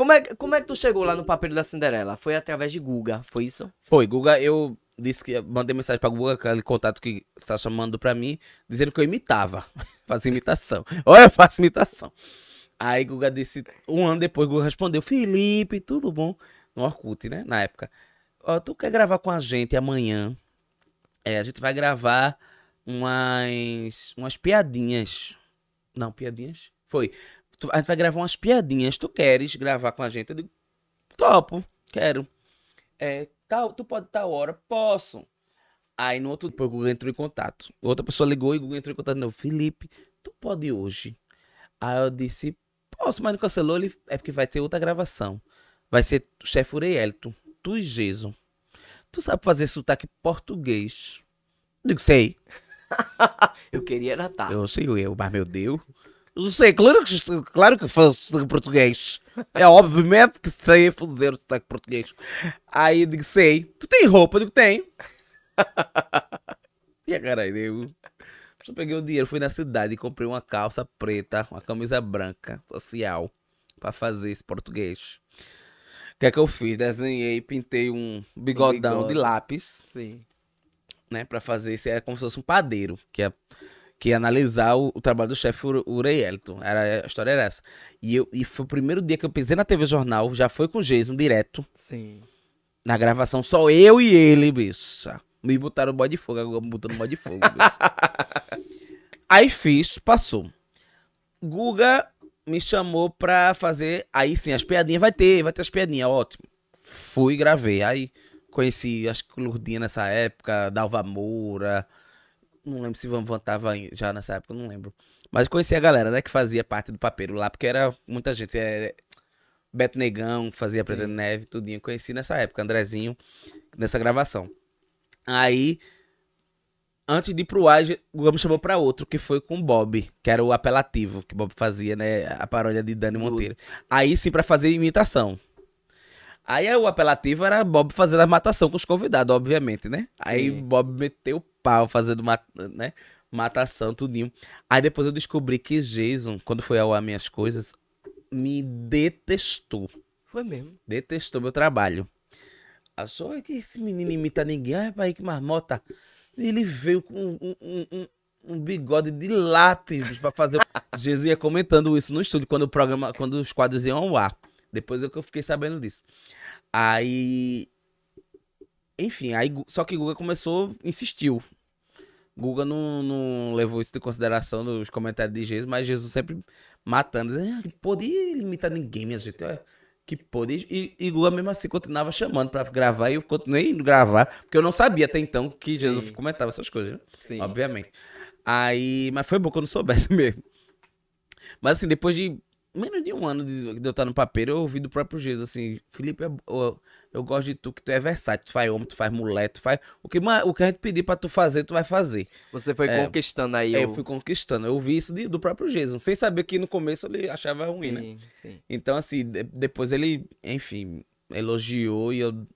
Como é, como é que tu chegou lá no papel da Cinderela? Foi através de Guga, foi isso? Foi, Guga, eu disse que mandei mensagem para Guga, aquele contato que está chamando para mim, dizendo que eu imitava. fazia imitação. Olha, eu faço imitação. Aí Guga disse, um ano depois, Guga respondeu, Felipe, tudo bom? No Orkut, né? Na época. Ó, tu quer gravar com a gente amanhã? É, a gente vai gravar umas, umas piadinhas. Não, piadinhas? Foi tu, a gente vai gravar umas piadinhas. Tu queres gravar com a gente? Eu digo, topo, quero. É, tal, tu pode tal hora? Posso. Aí no outro dia, o Google entrou em contato. Outra pessoa ligou e o Google entrou em contato de novo. Felipe, tu pode hoje? Aí eu disse, posso, mas não cancelou. Ele, é porque vai ter outra gravação. Vai ser o chefe Urielito, tu e Jason. Tu sabe fazer sotaque português? Eu digo, sei. eu queria Natal. Tá. Eu sei, eu, mas meu Deus. Não sei, é claro que, claro que falo sotaque português. É obviamente que sei a foder o sotaque português. Aí eu digo, sei. Tu tem roupa? Eu digo, tem. e a caralho, eu só peguei o dinheiro, fui na cidade e comprei uma calça preta, uma camisa branca, social, para fazer esse português. O que é que eu fiz? Desenhei, pintei um bigodão um bigode. de lápis. Sim. Né, para fazer isso é como se fosse um padeiro, que é que ia analisar o, o trabalho do chefe Urey Elton. Era, a história era essa. E, eu, e foi o primeiro dia que eu pisei na TV Jornal, já foi com o Jason direto. Sim. Na gravação, só eu e ele, bicho. Me botaram bode de fogo, agora me botaram bode de fogo, bicho. aí fiz, passou. Guga me chamou pra fazer. Aí sim, as piadinhas vai ter, vai ter as piadinhas, ótimo. Fui, gravei. Aí conheci, acho que Lurdinha nessa época, Dalva Moura. Não lembro se Van Van tava já nessa época, não lembro. Mas conheci a galera, né, que fazia parte do papeiro lá, porque era muita gente. é Beto Negão, fazia Preta Neve, tudinho. Conheci nessa época, Andrezinho, nessa gravação. Aí, antes de ir pro ar, o Gama chamou pra outro, que foi com o Bob, que era o apelativo que Bob fazia, né? A paródia de Dani Monteiro. Aí sim, pra fazer imitação. Aí o apelativo era Bob fazendo a matação com os convidados, obviamente, né? Aí Bob meteu o pau fazendo mat né? matação, tudinho. Aí depois eu descobri que Jason, quando foi ao ar minhas coisas, me detestou. Foi mesmo? Detestou meu trabalho. Achou que esse menino imita ninguém. Ai, ah, pai, que marmota. Ele veio com um, um, um, um bigode de lápis para fazer. Jesus ia comentando isso no estúdio quando o programa, quando os quadros iam ao ar. Depois o é que eu fiquei sabendo disso. Aí. Enfim, aí, só que Guga começou, insistiu. Guga não, não levou isso em consideração nos comentários de Jesus, mas Jesus sempre matando. Ah, que poder limitar ninguém, minha gente. que poder. E, e Guga mesmo assim continuava chamando pra gravar e eu continuei indo gravar, porque eu não sabia até então que Jesus Sim. comentava essas coisas, né? Sim. Obviamente. Aí, mas foi bom que eu não soubesse mesmo. Mas assim, depois de menos de um ano de, de eu estar no papeiro, eu ouvi do próprio Jesus assim, Felipe, eu, eu, gosto de tu, que tu é versátil, tu faz homem, tu faz mulher, tu faz. O que, o que a gente pedir pra tu fazer, tu vai fazer. Você foi é, conquistando aí. É, eu... eu fui conquistando. Eu ouvi isso de, do próprio Jesus, sem saber que no começo ele achava ruim, né? sim, né? Sim. Então, assim, de, depois ele, enfim, elogiou e eu.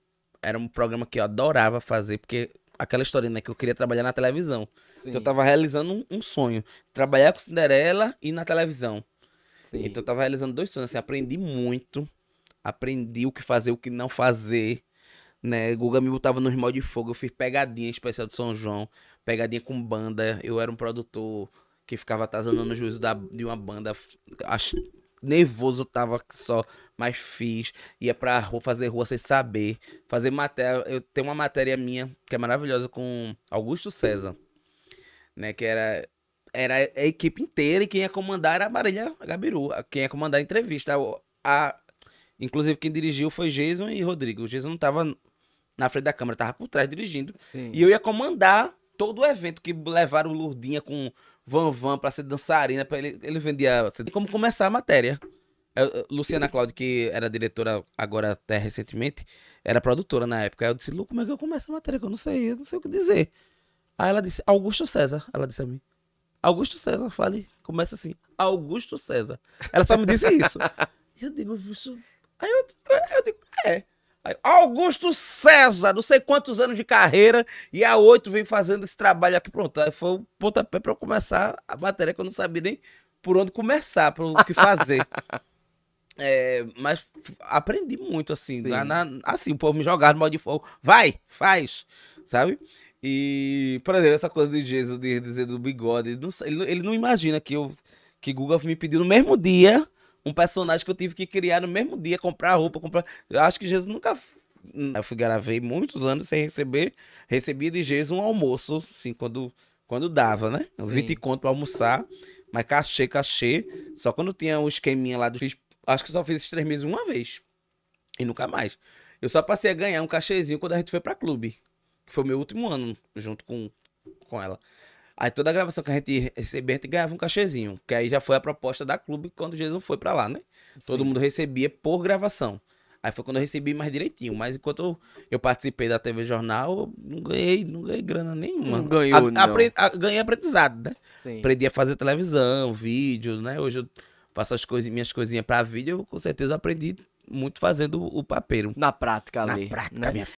Era um programa que eu adorava fazer, porque aquela história, né? Que eu queria trabalhar na televisão. Sim. Então eu tava realizando um, um sonho. Trabalhar com Cinderela e na televisão. Sim. Então eu tava realizando dois sonhos, assim, aprendi muito, aprendi o que fazer, o que não fazer, né? Guga me botava no irmão de fogo, eu fiz pegadinha especial de São João, pegadinha com banda, eu era um produtor que ficava atazanando o juízo da, de uma banda, acho, nervoso tava só, mas fiz, ia pra rua, fazer rua sem saber, fazer matéria, eu tenho uma matéria minha que é maravilhosa com Augusto César, né, que era era a equipe inteira e quem ia comandar era a Marília Gabiru. Quem ia comandar a entrevista. A, a, inclusive, quem dirigiu foi Jason e Rodrigo. O Jason não estava na frente da câmera, estava por trás dirigindo. Sim. E eu ia comandar todo o evento que levaram o Lurdinha com Van Van para ser dançarina. Pra ele, ele vendia. E assim, como começar a matéria. Eu, é, é, Luciana Cláudia, que era diretora agora até recentemente, era produtora na época. Aí eu disse, Lu, como é que eu começo a matéria? Que eu não sei, eu não sei o que dizer. Aí ela disse, Augusto César. Ela disse a mim. Augusto César, fale. Começa assim, Augusto César. Ela só me disse isso. eu digo, isso. Aí eu, eu digo, é. Aí, Augusto César, não sei quantos anos de carreira, e a oito vem fazendo esse trabalho aqui. Pronto, aí foi o um pontapé para eu começar a matéria, que eu não sabia nem por onde começar, para o que fazer. É, mas aprendi muito, assim, na, na, assim, o povo me jogar no modo de fogo. Vai, faz, sabe? E, por exemplo, essa coisa de Jesus de dizer do bigode, ele não, ele, ele não imagina que eu que Google me pediu no mesmo dia um personagem que eu tive que criar no mesmo dia, comprar roupa, comprar. Eu acho que Jesus nunca eu fui gravei muitos anos sem receber, recebia de Jesus um almoço, assim, quando quando dava, né? Uns 20 conto para almoçar, mas cachê, cachê. Só quando tinha um esqueminha lá do acho que só fiz esses três meses uma vez. E nunca mais. Eu só passei a ganhar um cachêzinho quando a gente foi para clube. Que foi o meu último ano junto com, com ela. Aí toda a gravação que a gente recebia, a gente ganhava um cachezinho. Que aí já foi a proposta da clube quando Jesus foi para lá, né? Sim. Todo mundo recebia por gravação. Aí foi quando eu recebi mais direitinho. Mas enquanto eu, participei da TV Jornal, eu não ganhei, não ganhei grana nenhuma. Não ganhou, a, não. Apre, a, ganhei aprendizado, né? Sim. Aprendi a fazer televisão, vídeo, né? Hoje eu faço as coisas, minhas coisinhas para vídeo, eu com certeza aprendi muito fazendo o papeiro. Na prática ali. Na prática, né? minha